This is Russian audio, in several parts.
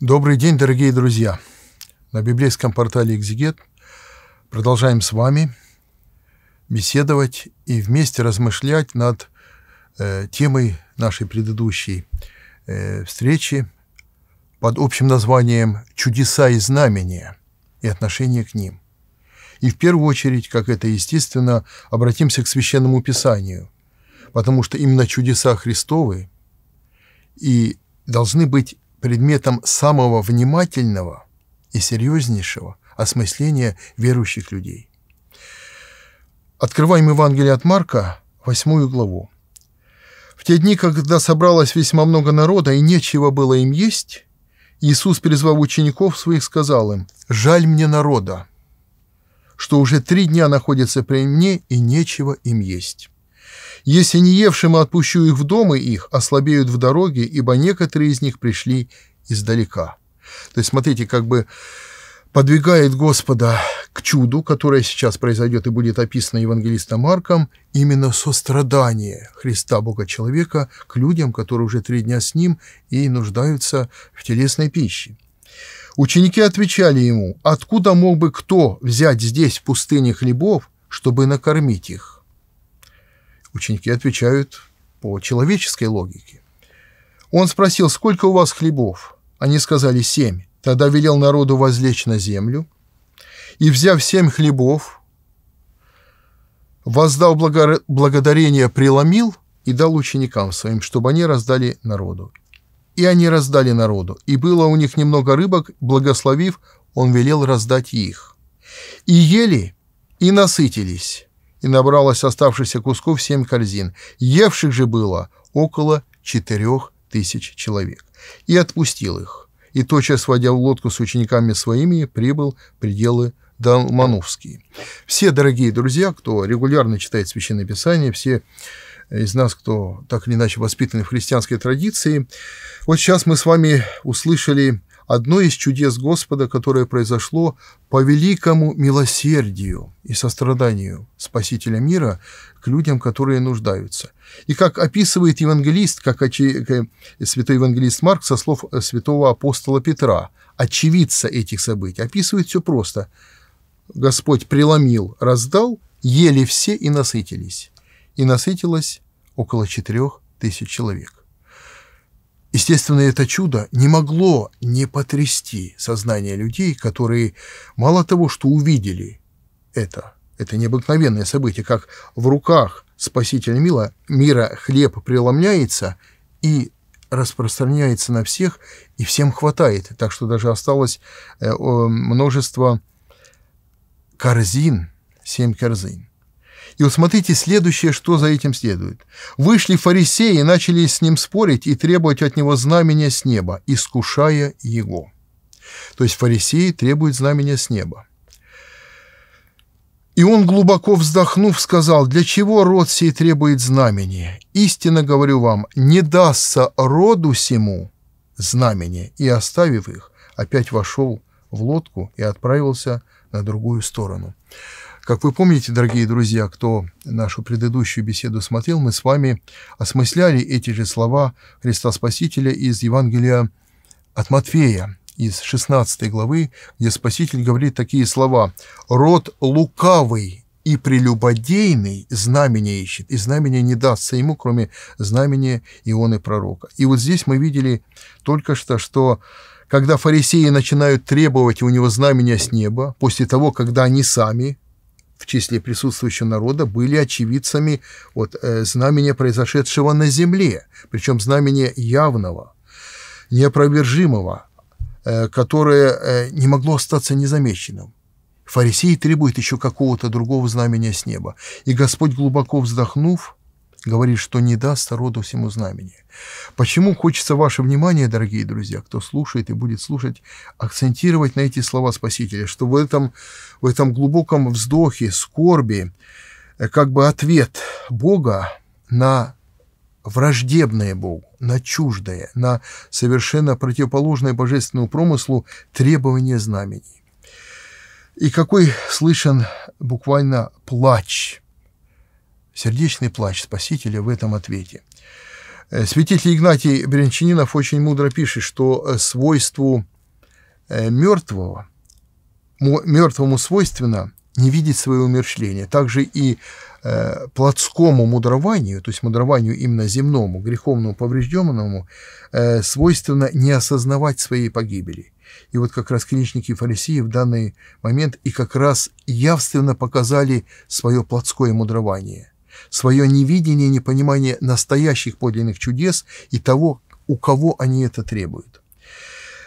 Добрый день, дорогие друзья! На библейском портале «Экзегет» продолжаем с вами беседовать и вместе размышлять над э, темой нашей предыдущей э, встречи под общим названием «Чудеса и знамения» и отношение к ним. И в первую очередь, как это естественно, обратимся к Священному Писанию, потому что именно чудеса Христовы и должны быть предметом самого внимательного и серьезнейшего осмысления верующих людей. Открываем Евангелие от Марка, восьмую главу. В те дни, когда собралось весьма много народа и нечего было им есть, Иисус, призвав учеников своих, сказал им, «Жаль мне народа, что уже три дня находятся при мне и нечего им есть. Если не евшим, а отпущу их в дом, и их ослабеют в дороге, ибо некоторые из них пришли издалека». То есть, смотрите, как бы подвигает Господа к чуду, которое сейчас произойдет и будет описано евангелистом Марком, именно сострадание Христа, Бога человека, к людям, которые уже три дня с Ним и нуждаются в телесной пище. Ученики отвечали ему, «Откуда мог бы кто взять здесь в пустыне хлебов, чтобы накормить их?» Ученики отвечают по человеческой логике. Он спросил, сколько у вас хлебов? Они сказали, семь. Тогда велел народу возлечь на землю. И, взяв семь хлебов, воздал благодарение, преломил и дал ученикам своим, чтобы они раздали народу. И они раздали народу. И было у них немного рыбок, благословив, он велел раздать их. И ели, и насытились и набралось оставшихся кусков семь корзин. Евших же было около четырех тысяч человек. И отпустил их. И тотчас, водя в лодку с учениками своими, прибыл в пределы Далмановские. Все, дорогие друзья, кто регулярно читает Священное Писание, все из нас, кто так или иначе воспитаны в христианской традиции, вот сейчас мы с вами услышали одно из чудес Господа, которое произошло по великому милосердию и состраданию Спасителя мира к людям, которые нуждаются. И как описывает евангелист, как э, святой евангелист Марк со слов э, святого апостола Петра, очевидца этих событий, описывает все просто. Господь преломил, раздал, ели все и насытились. И насытилось около четырех тысяч человек. Естественно, это чудо не могло не потрясти сознание людей, которые мало того, что увидели это, это необыкновенное событие, как в руках Спасителя Мила мира хлеб преломляется и распространяется на всех, и всем хватает. Так что даже осталось э, множество корзин, семь корзин. И вот смотрите следующее, что за этим следует. «Вышли фарисеи и начали с ним спорить и требовать от него знамения с неба, искушая его». То есть фарисеи требуют знамения с неба. И он, глубоко вздохнув, сказал, «Для чего род сей требует знамения? Истинно говорю вам, не дастся роду сему знамение». И, оставив их, опять вошел в лодку и отправился на другую сторону. Как вы помните, дорогие друзья, кто нашу предыдущую беседу смотрел, мы с вами осмысляли эти же слова Христа Спасителя из Евангелия от Матфея, из 16 главы, где Спаситель говорит такие слова «Род лукавый и прелюбодейный знамение ищет, и знамение не дастся ему, кроме знамения Ионы Пророка». И вот здесь мы видели только что, что когда фарисеи начинают требовать у него знамения с неба, после того, когда они сами, в числе присутствующего народа, были очевидцами вот, э, знамения, произошедшего на земле, причем знамения явного, неопровержимого, э, которое э, не могло остаться незамеченным. Фарисеи требуют еще какого-то другого знамения с неба. И Господь, глубоко вздохнув, говорит, что не даст роду всему знамени. Почему хочется ваше внимание, дорогие друзья, кто слушает и будет слушать, акцентировать на эти слова Спасителя, что в этом, в этом глубоком вздохе, скорби, э, как бы ответ Бога на враждебное Богу, на чуждое, на совершенно противоположное божественному промыслу требование знамений. И какой слышен буквально плач – Сердечный плач Спасителя в этом ответе. Э, святитель Игнатий Брянчанинов очень мудро пишет, что э, свойству э, мертвого, мертвому свойственно не видеть свое умершление. Также и э, плотскому мудрованию, то есть мудрованию именно земному, греховному, поврежденному, свойственно не осознавать своей погибели. И вот как раз клиничники и фарисеи в данный момент и как раз явственно показали свое плотское мудрование свое невидение, и непонимание настоящих подлинных чудес и того, у кого они это требуют.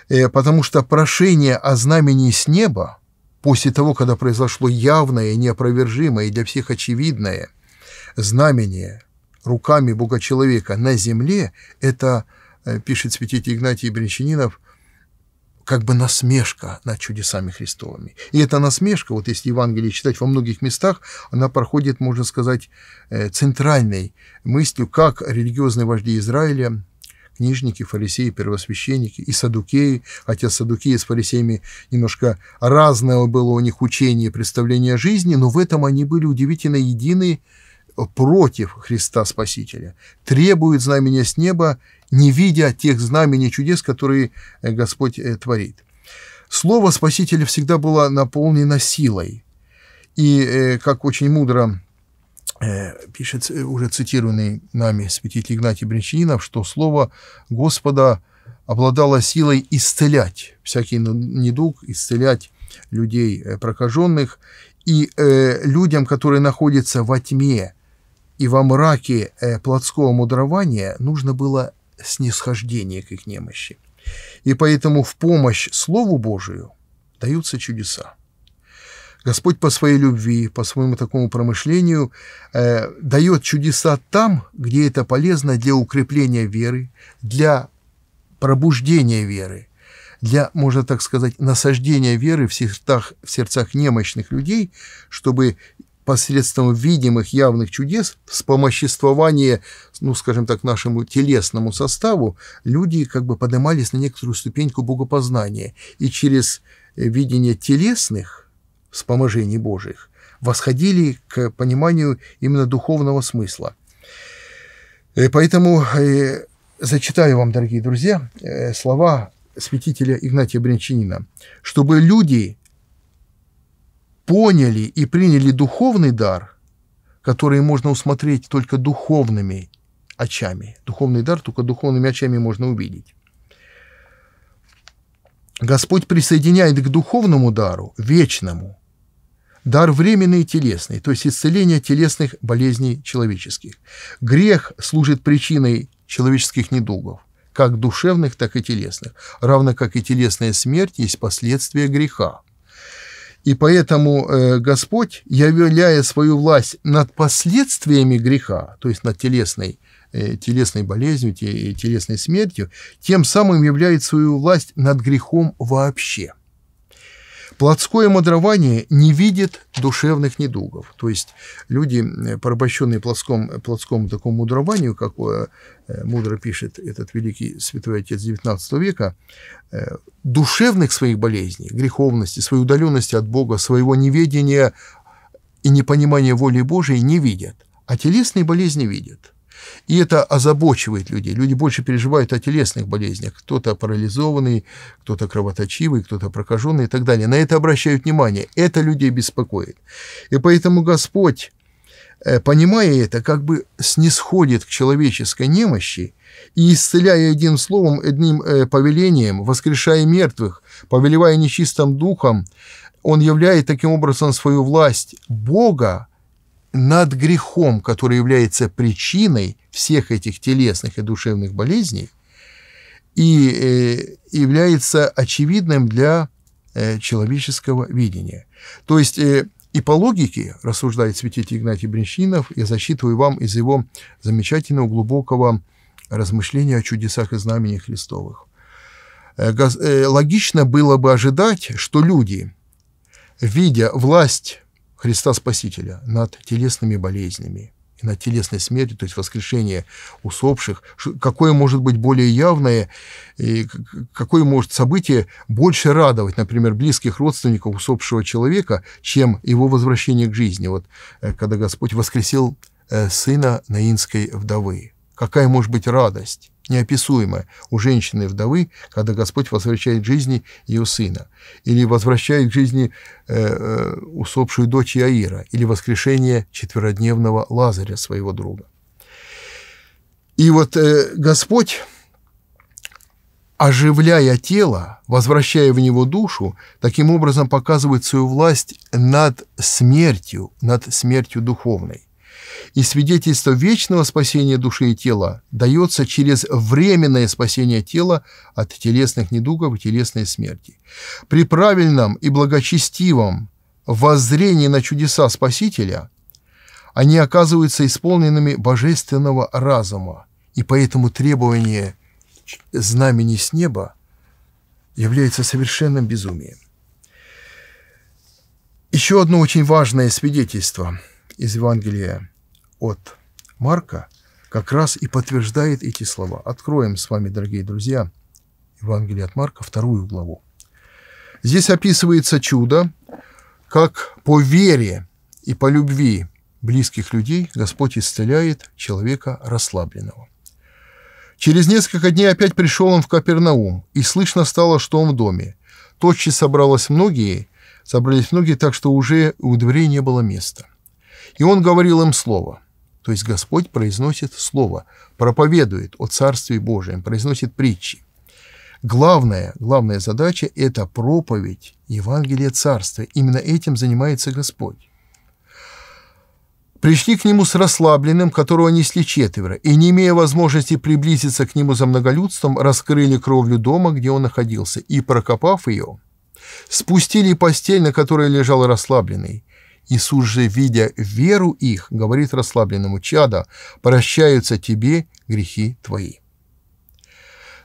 Э, потому что прошение о знамении с неба, после того, когда произошло явное, неопровержимое и для всех очевидное знамение руками Бога-человека на земле, это, э, пишет святитель Игнатий Бринчанинов, как бы насмешка над чудесами Христовыми. И эта насмешка, вот если Евангелие читать во многих местах, она проходит, можно сказать, э, центральной мыслью, как религиозные вожди Израиля, книжники, фарисеи, первосвященники и садукеи, хотя садукеи с фарисеями немножко разное было у них учение представление о жизни, но в этом они были удивительно едины против Христа Спасителя. Требует знамения с неба не видя тех знамений чудес, которые э, Господь э, творит. Слово Спасителя всегда было наполнено силой. И, э, как очень мудро пишет уже цитированный нами святитель Игнатий Бринчанинов, что слово Господа обладало силой исцелять всякий недуг, исцелять людей прокаженных. И людям, которые находятся во тьме и во мраке плотского мудрования, нужно было снисхождение к их немощи. И поэтому в помощь Слову Божию даются чудеса. Господь по своей любви, по своему такому промышлению э, дает чудеса там, где это полезно для укрепления веры, для пробуждения веры, для, можно так сказать, насаждения веры в сердцах, в сердцах немощных людей, чтобы посредством видимых явных чудес, с вспомоществования, ну, скажем так, нашему телесному составу, люди как бы поднимались на некоторую ступеньку богопознания, и через э, видение телесных вспоможений Божьих восходили к пониманию именно духовного смысла. Э, поэтому э, зачитаю вам, дорогие друзья, слова святителя Игнатия Брянчанина, чтобы люди поняли и приняли духовный дар, который можно усмотреть только духовными очами. Духовный дар только духовными очами можно увидеть. Господь присоединяет к духовному дару, вечному, дар временный и телесный, то есть исцеление телесных болезней человеческих. Грех служит причиной человеческих недугов, как душевных, так и телесных, равно как и телесная смерть есть последствия греха – и поэтому э, Господь, являя свою власть над последствиями греха, то есть над телесной, э, телесной болезнью, те, э, телесной смертью, тем самым являет свою власть над грехом вообще. Плотское мудрование не видит душевных недугов. То есть люди, э, порабощенные плотском, плотскому такому мудрованию, какое э, мудро пишет этот великий святой отец XIX века, э, душевных своих болезней, греховности, своей удаленности от Бога, своего неведения и непонимания воли Божией не видят, а телесные болезни видят – и это озабочивает людей. Люди больше переживают о телесных болезнях. Кто-то парализованный, кто-то кровоточивый, кто-то прокаженный и так далее. На это обращают внимание. Это людей беспокоит. И поэтому Господь, э, понимая это, как бы снисходит к человеческой немощи и, исцеляя одним словом, одним э, повелением, воскрешая мертвых, повелевая нечистым духом, он являет таким образом свою власть Бога, над грехом, который является причиной всех этих телесных и душевных болезней, и э, является очевидным для э, человеческого видения. То есть э, и по логике, рассуждает святитель Игнатий Бринщинов, я зачитываю вам из его замечательного глубокого размышления о чудесах и знамениях Христовых. Логично было бы ожидать, что люди, видя власть Христа Спасителя над телесными болезнями и над телесной смертью, то есть воскрешение усопших, какое может быть более явное, и какое может событие больше радовать, например, близких родственников усопшего человека, чем его возвращение к жизни, вот э, когда Господь воскресил э, сына Наинской вдовы. Какая может быть радость, неописуемая, у женщины-вдовы, когда Господь возвращает к жизни ее сына, или возвращает к жизни э, э, усопшую дочь Иаира, или воскрешение четверодневного Лазаря, своего друга. И вот э, Господь, оживляя тело, возвращая в него душу, таким образом показывает свою власть над смертью, над смертью духовной и свидетельство вечного спасения души и тела дается через временное спасение тела от телесных недугов и телесной смерти. При правильном и благочестивом воззрении на чудеса Спасителя они оказываются исполненными божественного разума, и поэтому требование знамени с неба является совершенным безумием. Еще одно очень важное свидетельство из Евангелия от Марка как раз и подтверждает эти слова. Откроем с вами, дорогие друзья, Евангелие от Марка, вторую главу. Здесь описывается чудо, как по вере и по любви близких людей Господь исцеляет человека расслабленного. Через несколько дней опять пришел он в Капернаум, и слышно стало, что он в доме. Тотчас собралось многие, собрались многие, так что уже у дверей не было места. И он говорил им слово – то есть Господь произносит слово, проповедует о Царстве Божьем, произносит притчи. Главная, главная задача – это проповедь Евангелия Царства. Именно этим занимается Господь. Пришли к нему с расслабленным, которого несли четверо, и, не имея возможности приблизиться к нему за многолюдством, раскрыли кровлю дома, где он находился, и, прокопав ее, спустили постель, на которой лежал расслабленный, Иисус же, видя веру их, говорит расслабленному чада, прощаются тебе грехи твои.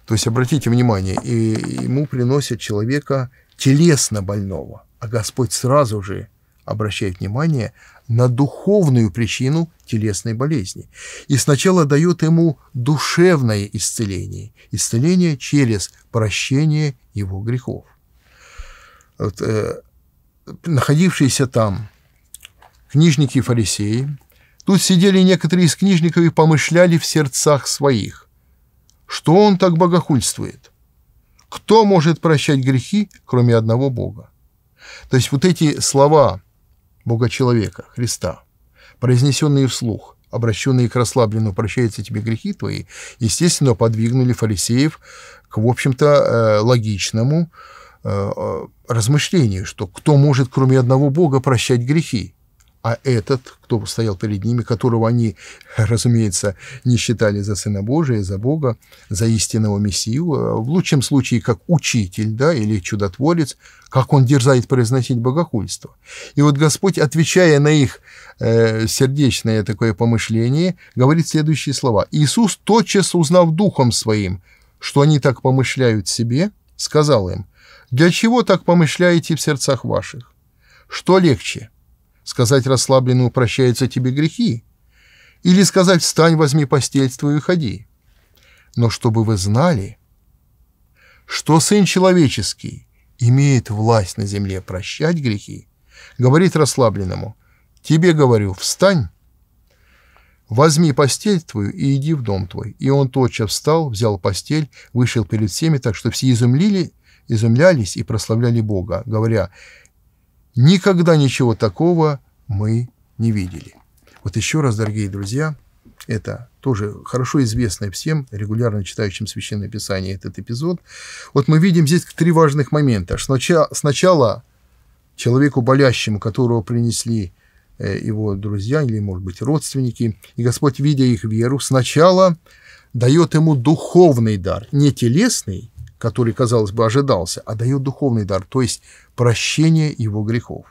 То есть, обратите внимание, и ему приносят человека телесно больного, а Господь сразу же обращает внимание на духовную причину телесной болезни. И сначала дает ему душевное исцеление, исцеление через прощение его грехов. Вот, э, находившиеся там книжники и фарисеи. Тут сидели некоторые из книжников и помышляли в сердцах своих. Что он так богохульствует? Кто может прощать грехи, кроме одного Бога? То есть вот эти слова Бога-человека, Христа, произнесенные вслух, обращенные к расслабленному «прощаются тебе грехи твои», естественно, подвигнули фарисеев к, в общем-то, э, логичному э, э, размышлению, что кто может, кроме одного Бога, прощать грехи? а этот, кто стоял перед ними, которого они, разумеется, не считали за Сына Божия, за Бога, за истинного Мессию, э, в лучшем случае как учитель да, или чудотворец, как он дерзает произносить богохульство. И вот Господь, отвечая на их э, сердечное такое помышление, говорит следующие слова. «Иисус, тотчас узнав духом своим, что они так помышляют себе, сказал им, «Для чего так помышляете в сердцах ваших? Что легче?» – Сказать расслабленному «прощаются тебе грехи» или сказать «встань, возьми постель твою и ходи». Но чтобы вы знали, что Сын Человеческий имеет власть на земле прощать грехи, говорит расслабленному «тебе говорю, встань, возьми постель твою и иди в дом твой». И он тотчас встал, взял постель, вышел перед всеми, так что все изумлили, изумлялись и прославляли Бога, говоря Никогда ничего такого мы не видели. Вот еще раз, дорогие друзья, это тоже хорошо известный всем, регулярно читающим Священное Писание, этот эпизод. Вот мы видим здесь три важных момента. Сначала, сначала человеку болящему, которого принесли э, его друзья или, может быть, родственники, и Господь, видя их веру, сначала дает ему духовный дар, не телесный, который, казалось бы, ожидался, а дает духовный дар, то есть прощение его грехов.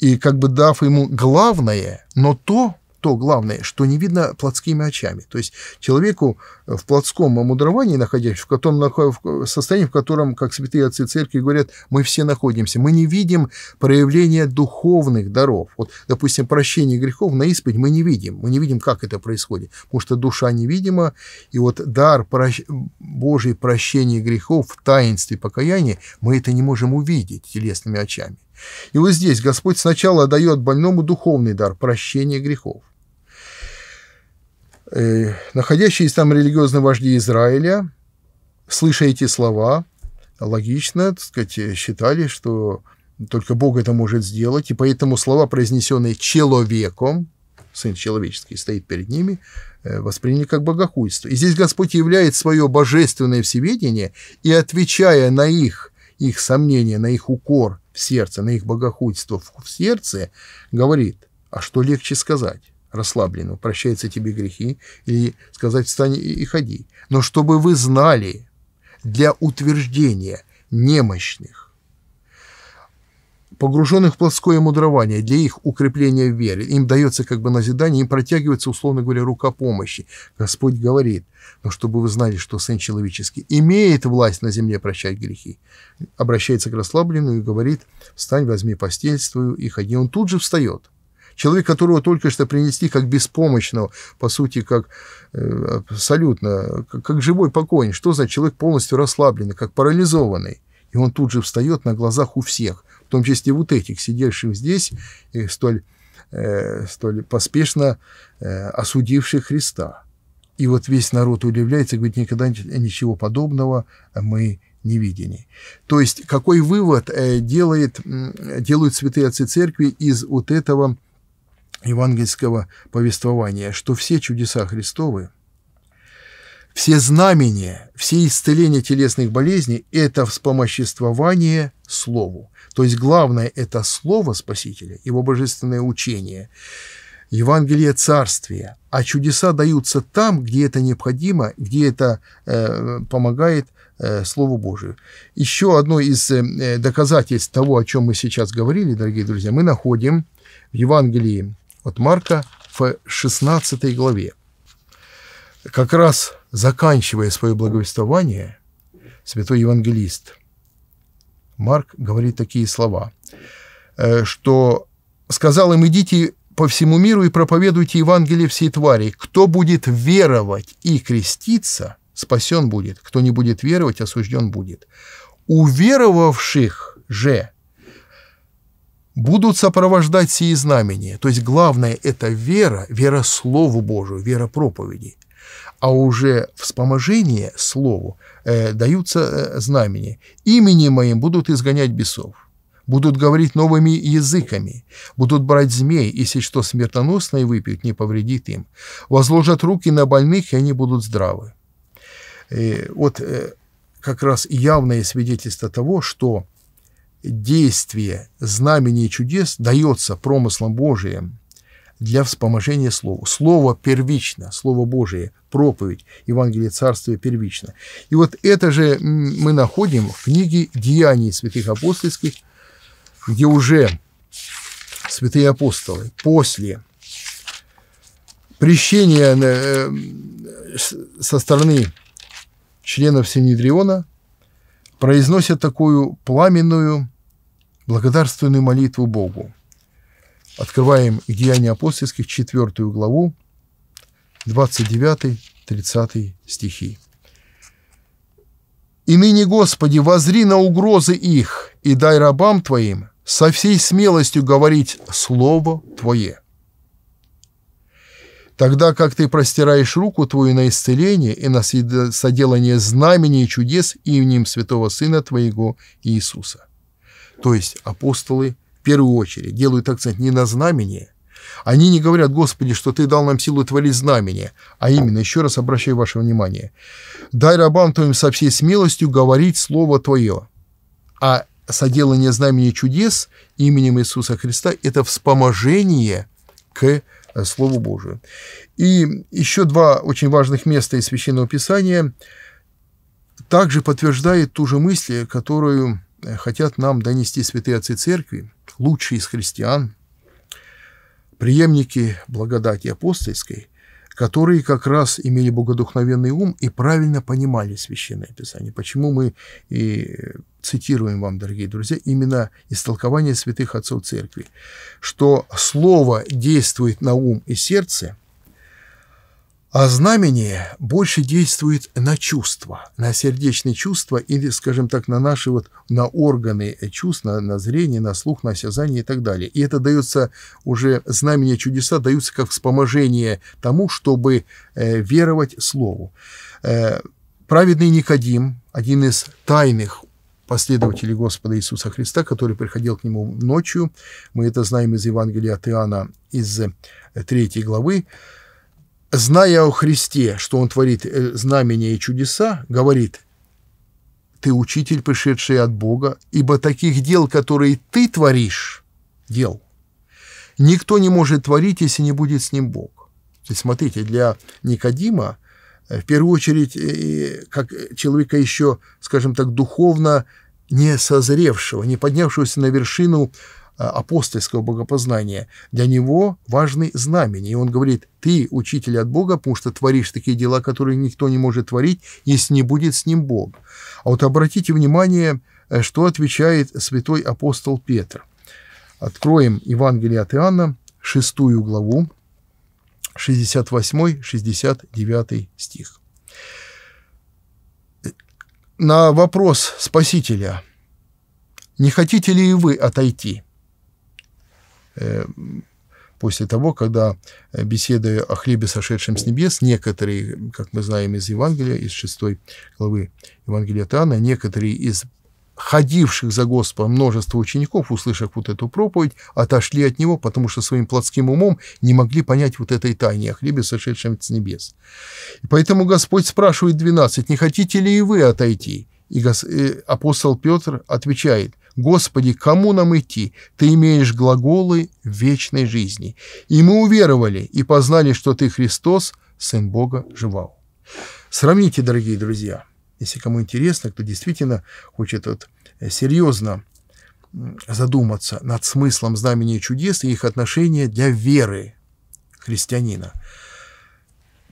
И как бы дав ему главное, но то, то главное, что не видно плотскими очами. То есть человеку э, в плотском омудровании, находясь в котором в э, состоянии, в котором, как святые отцы церкви говорят, мы все находимся, мы не видим проявления духовных даров. Вот, допустим, прощение грехов на исповедь мы не видим. Мы не видим, как это происходит, потому что душа невидима. И вот дар прощ... Божий прощения грехов в таинстве покаяния мы это не можем увидеть телесными очами. И вот здесь Господь сначала дает больному духовный дар прощения грехов. Э, находящиеся там религиозные вожди Израиля, слыша эти слова, логично, так сказать, считали, что только Бог это может сделать, и поэтому слова, произнесенные человеком, Сын Человеческий стоит перед ними, э, восприняли как богохульство. И здесь Господь являет свое божественное всеведение и, отвечая на их, их сомнения, на их укор в сердце, на их богохульство в сердце, говорит, а что легче сказать? расслабленного, прощаются тебе грехи, и сказать «встань и ходи». Но чтобы вы знали для утверждения немощных, погруженных в плоское мудрование, для их укрепления в вере. Им дается как бы назидание, им протягивается, условно говоря, рука помощи. Господь говорит, но чтобы вы знали, что Сын Человеческий имеет власть на земле прощать грехи, обращается к расслабленному и говорит, встань, возьми постель свою и ходи. Он тут же встает. Человек, которого только что принесли как беспомощного, по сути, как э, абсолютно, как, как живой покойник. Что значит человек полностью расслабленный, как парализованный? И он тут же встает на глазах у всех, в том числе и вот этих, сидевших здесь и столь, э, столь поспешно э, осудивших Христа. И вот весь народ удивляется, говорит, никогда ничего подобного мы не видели. То есть какой вывод э, делает, делают святые отцы церкви из вот этого евангельского повествования, что все чудеса Христовы, все знамения, все исцеления телесных болезней – это вспомоществование Слову. То есть главное – это Слово Спасителя, Его божественное учение, Евангелие Царствия. А чудеса даются там, где это необходимо, где это э, помогает э, Слову Божию. Еще одно из э, доказательств того, о чем мы сейчас говорили, дорогие друзья, мы находим в Евангелии вот Марка в 16 главе. Как раз заканчивая свое благовествование, святой евангелист Марк говорит такие слова, э, что сказал им, идите по всему миру и проповедуйте Евангелие всей твари. Кто будет веровать и креститься, спасен будет. Кто не будет веровать, осужден будет. Уверовавших же будут сопровождать сии знамения. То есть главное – это вера, вера Слову Божию, вера проповеди. А уже вспоможение Слову э, даются э, знамения. Именем моим будут изгонять бесов, будут говорить новыми языками, будут брать змей, если что смертоносное выпьют, не повредит им. Возложат руки на больных, и они будут здравы. Э, вот э, как раз явное свидетельство того, что действие знамений и чудес дается промыслом Божиим для вспоможения Слова. Слово первично, Слово Божие, проповедь, Евангелие Царствия первично. И вот это же мы находим в книге «Деяний святых апостольских», где уже святые апостолы после прещения э, со стороны членов Синедриона произносят такую пламенную благодарственную молитву Богу. Открываем Деяния апостольских, 4 главу, 29-30 стихи. «И ныне, Господи, возри на угрозы их, и дай рабам Твоим со всей смелостью говорить Слово Твое. Тогда как Ты простираешь руку Твою на исцеление и на соделание знамений и чудес именем Святого Сына Твоего Иисуса». То есть апостолы в первую очередь делают акцент не на знамение, они не говорят, Господи, что Ты дал нам силу творить знамение, а именно, еще раз обращаю ваше внимание, дай рабам Твоим со всей смелостью говорить Слово Твое. А соделание знамени чудес именем Иисуса Христа – это вспоможение к Слову Божию. И еще два очень важных места из Священного Писания также подтверждает ту же мысль, которую хотят нам донести святые отцы церкви, лучшие из христиан, преемники благодати апостольской, которые как раз имели богодухновенный ум и правильно понимали Священное Писание. Почему мы и цитируем вам, дорогие друзья, именно истолкование святых отцов церкви, что слово действует на ум и сердце – а знамение больше действует на чувства, на сердечные чувства или, скажем так, на наши вот, на органы чувств, на, на зрение, на слух, на осязание и так далее. И это дается уже, знамения чудеса даются как вспоможение тому, чтобы э, веровать слову. Э, праведный Никодим, один из тайных последователей Господа Иисуса Христа, который приходил к нему ночью, мы это знаем из Евангелия от Иоанна, из э, третьей главы, зная о Христе, что Он творит э, знамения и чудеса, говорит, «Ты учитель, пришедший от Бога, ибо таких дел, которые ты творишь, дел, никто не может творить, если не будет с ним Бог». То есть, смотрите, для Никодима, э, в первую очередь, э, как человека еще, скажем так, духовно не созревшего, не поднявшегося на вершину Э, апостольского богопознания, для него важны знамения. И он говорит, ты учитель от Бога, потому что творишь такие дела, которые никто не может творить, если не будет с ним Бог. А вот обратите внимание, э, что отвечает святой апостол Петр. Откроем Евангелие от Иоанна, шестую главу, 68-69 стих. На вопрос Спасителя, не хотите ли и вы отойти – Э, после того, когда, э, беседуя о хлебе, сошедшем с небес, некоторые, как мы знаем из Евангелия, из 6 главы Евангелия от Иоанна, некоторые из ходивших за Господом множество учеников, услышав вот эту проповедь, отошли от него, потому что своим плотским умом не могли понять вот этой тайны о хлебе, сошедшем с небес. И поэтому Господь спрашивает 12, не хотите ли и вы отойти? И э, апостол Петр отвечает, «Господи, кому нам идти? Ты имеешь глаголы вечной жизни». И мы уверовали и познали, что Ты Христос, Сын Бога, живал. Сравните, дорогие друзья, если кому интересно, кто действительно хочет вот э, серьезно задуматься над смыслом знамения чудес и их отношения для веры христианина –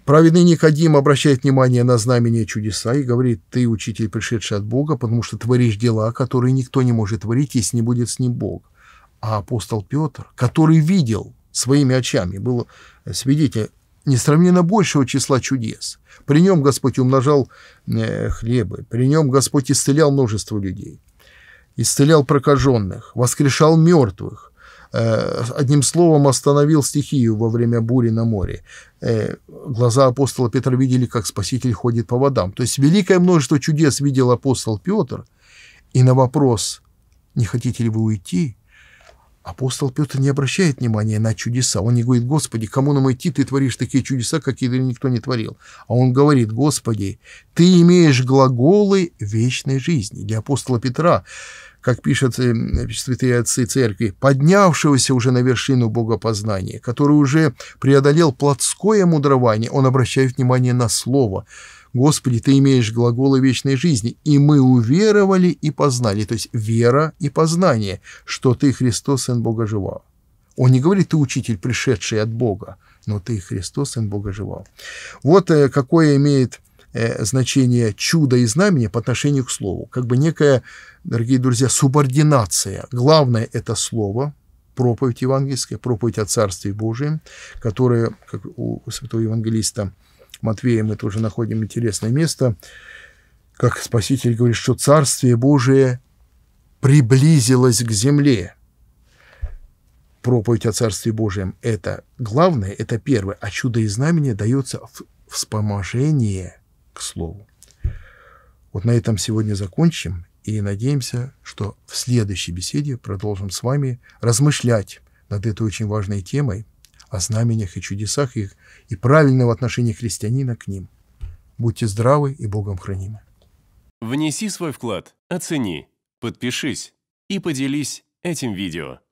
Праведный Никодим обращает внимание на знамения чудеса и говорит, «Ты, учитель, пришедший от Бога, потому что творишь дела, которые никто не может творить, если не будет с ним Бог». А апостол Петр, который видел своими очами, был э, свидетель несравненно большего числа чудес. При нем Господь умножал э, хлебы, при нем Господь исцелял множество людей, исцелял прокаженных, воскрешал мертвых, Э, одним словом остановил стихию во время бури на море. Э, глаза апостола Петра видели, как Спаситель ходит по водам. То есть великое множество чудес видел апостол Петр, и на вопрос «Не хотите ли вы уйти?» Апостол Петр не обращает внимания на чудеса. Он не говорит, Господи, кому нам идти, ты творишь такие чудеса, какие никто не творил. А он говорит, Господи, ты имеешь глаголы вечной жизни. Для апостола Петра как пишут эм, святые отцы церкви, поднявшегося уже на вершину богопознания, который уже преодолел плотское мудрование, он обращает внимание на слово. «Господи, Ты имеешь глаголы вечной жизни, и мы уверовали и познали». То есть вера и познание, что Ты Христос, Сын Бога живого. Он не говорит, ты учитель, пришедший от Бога, но ты Христос, Сын Бога живал. Вот э, какое имеет Э, значение чуда и знамени по отношению к слову. Как бы некая, дорогие друзья, субординация. Главное – это слово, проповедь евангельская, проповедь о Царстве Божьем, которое, как у святого евангелиста Матвея мы тоже находим интересное место, как Спаситель говорит, что Царствие Божие приблизилось к земле. Проповедь о Царстве Божьем – это главное, это первое, а чудо и знамение дается в вспоможение слову. Вот на этом сегодня закончим и надеемся, что в следующей беседе продолжим с вами размышлять над этой очень важной темой о знамениях и чудесах их и правильного отношения христианина к ним. Будьте здравы и Богом хранимы. Внеси свой вклад, оцени, подпишись и поделись этим видео.